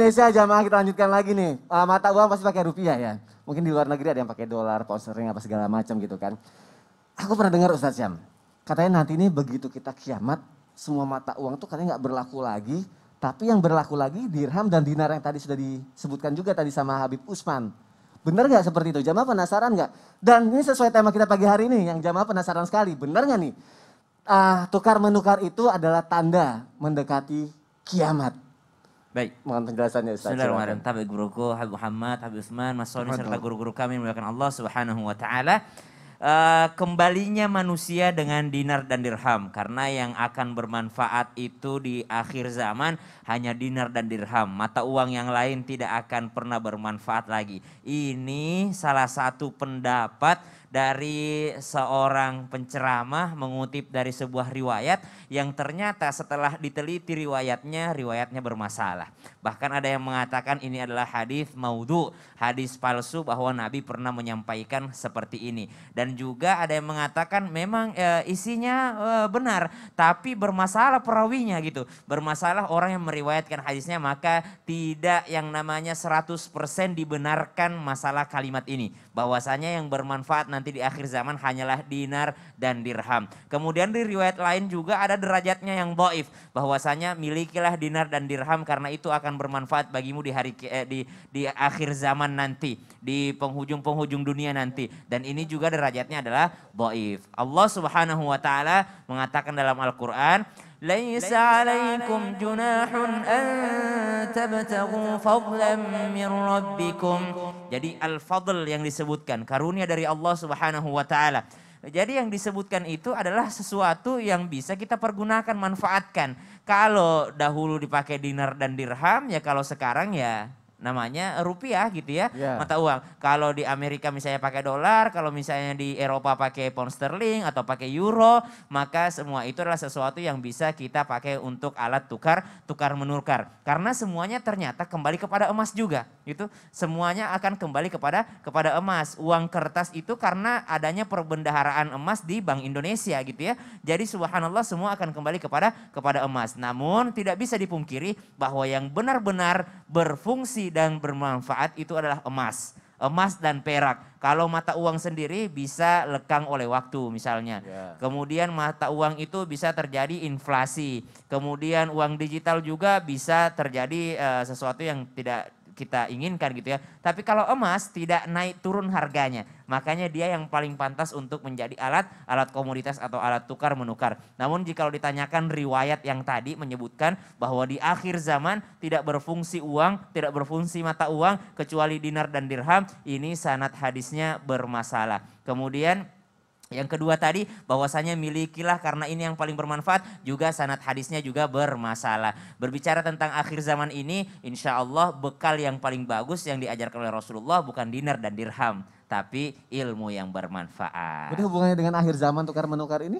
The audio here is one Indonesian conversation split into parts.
Indonesia jamaah kita lanjutkan lagi nih. Eh, mata uang pasti pakai rupiah ya. Mungkin di luar negeri ada yang pakai dolar, pound sterling apa segala macam gitu kan. Aku pernah dengar Ustaz Syam. Katanya nanti ini begitu kita kiamat, semua mata uang tuh katanya nggak berlaku lagi. Tapi yang berlaku lagi dirham dan dinar yang tadi sudah disebutkan juga tadi sama Habib Usman. Benar nggak seperti itu? Jamaah penasaran nggak? Dan ini sesuai tema kita pagi hari ini yang jamaah penasaran sekali. Benar nggak nih? Uh, ah, tukar menukar itu adalah tanda mendekati kiamat. Baik. Mohon penjelasannya Ustaz. Bismillahirrahmanirrahim. Tabi guruku Habib Muhammad, Habib Usman, Mas Soni serta guru-guru kami melakukan Allah Subhanahu wa taala. Uh, kembalinya manusia dengan dinar dan dirham karena yang akan bermanfaat itu di akhir zaman hanya dinar dan dirham mata uang yang lain tidak akan pernah bermanfaat lagi ini salah satu pendapat dari seorang penceramah mengutip dari sebuah riwayat yang ternyata setelah diteliti riwayatnya, riwayatnya bermasalah. Bahkan ada yang mengatakan ini adalah hadis maudhu, hadis palsu bahwa Nabi pernah menyampaikan seperti ini. Dan juga ada yang mengatakan memang e, isinya e, benar, tapi bermasalah perawinya gitu. Bermasalah orang yang meriwayatkan hadisnya maka tidak yang namanya 100% dibenarkan masalah kalimat ini. Bahwasanya yang bermanfaat nanti di akhir zaman hanyalah dinar dan dirham. Kemudian di riwayat lain juga ada derajatnya yang boif, Bahwasanya milikilah dinar dan dirham karena itu akan bermanfaat bagimu di hari eh, di di akhir zaman nanti. Di penghujung-penghujung dunia nanti. Dan ini juga derajatnya adalah boif. Allah subhanahu wa ta'ala mengatakan dalam Al-Quran. Laisa alaikum junahun jadi al-fadl yang disebutkan karunia dari Allah Subhanahu wa taala. Jadi yang disebutkan itu adalah sesuatu yang bisa kita pergunakan, manfaatkan. Kalau dahulu dipakai dinar dan dirham, ya kalau sekarang ya namanya rupiah gitu ya yeah. mata uang. Kalau di Amerika misalnya pakai dolar, kalau misalnya di Eropa pakai pound sterling atau pakai euro, maka semua itu adalah sesuatu yang bisa kita pakai untuk alat tukar tukar menukar. Karena semuanya ternyata kembali kepada emas juga, gitu. Semuanya akan kembali kepada kepada emas. Uang kertas itu karena adanya perbendaharaan emas di Bank Indonesia gitu ya. Jadi subhanallah semua akan kembali kepada kepada emas. Namun tidak bisa dipungkiri bahwa yang benar-benar berfungsi dan bermanfaat itu adalah emas. Emas dan perak. Kalau mata uang sendiri bisa lekang oleh waktu misalnya. Yeah. Kemudian mata uang itu bisa terjadi inflasi. Kemudian uang digital juga bisa terjadi uh, sesuatu yang tidak kita inginkan gitu ya. Tapi kalau emas tidak naik turun harganya, makanya dia yang paling pantas untuk menjadi alat alat komoditas atau alat tukar menukar. Namun jika ditanyakan riwayat yang tadi menyebutkan bahwa di akhir zaman tidak berfungsi uang, tidak berfungsi mata uang kecuali dinar dan dirham, ini sanat hadisnya bermasalah. Kemudian yang kedua tadi bahwasanya milikilah karena ini yang paling bermanfaat juga sanat hadisnya juga bermasalah. Berbicara tentang akhir zaman ini insya Allah bekal yang paling bagus yang diajarkan oleh Rasulullah bukan dinar dan dirham. Tapi ilmu yang bermanfaat. Udah hubungannya dengan akhir zaman tukar menukar ini?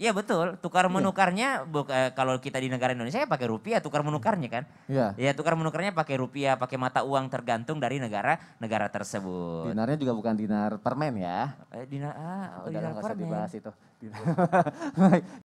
Iya betul, tukar iya. menukarnya buka, eh, kalau kita di negara Indonesia ya pakai rupiah tukar menukarnya kan. Iya. Ya tukar menukarnya pakai rupiah, pakai mata uang tergantung dari negara negara tersebut. Dinarnya juga bukan dinar permen ya. Eh, dinar ah, oh, dinar permen. dibahas itu.